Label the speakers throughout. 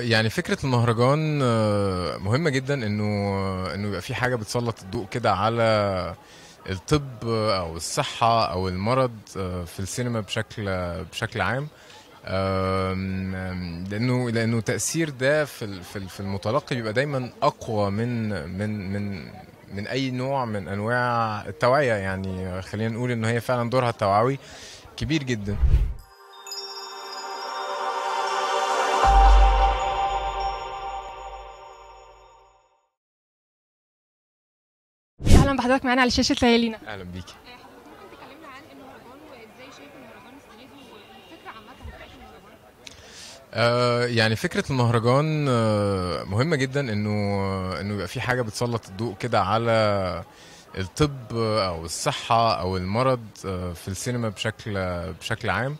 Speaker 1: يعني فكره المهرجان آه، مهمه جدا انه انه يبقى في حاجه بتسلط الضوء كده على الطب او الصحه او المرض آه، في السينما بشكل بشكل عام لانه لانه تاثير ده في في المتلقي بيبقى دايما اقوى من من من من اي نوع من انواع التوعيه يعني خلينا نقول ان هي فعلا دورها التوعوي كبير جدا اهلا بحضرتك معانا على شاشه ليالينا اهلا بيك آه يعني فكرة المهرجان أه، مهمة جدا انه انه يبقى في حاجة بتسلط الضوء كده على الطب او الصحة او المرض أه، في السينما بشكل بشكل عام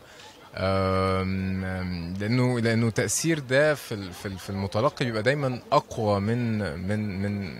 Speaker 1: لانه لانه تأثير ده في في المتلقي بيبقى دايما اقوى من من من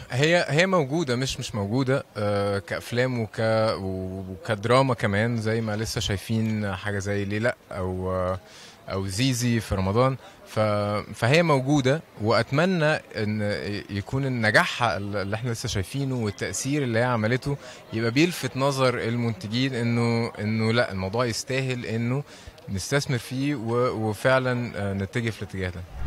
Speaker 1: هي هي موجوده مش مش موجوده آه كافلام وك وكدراما كمان زي ما لسه شايفين حاجه زي ليه لا او آه، او زيزي في رمضان ف... فهي موجوده واتمنى ان يكون نجاحها اللي احنا لسه شايفينه والتاثير اللي هي عملته يبقى بيلفت نظر المنتجين انه انه لا الموضوع يستاهل انه نستثمر فيه وفعلا آه، نتجه في الاتجاه ده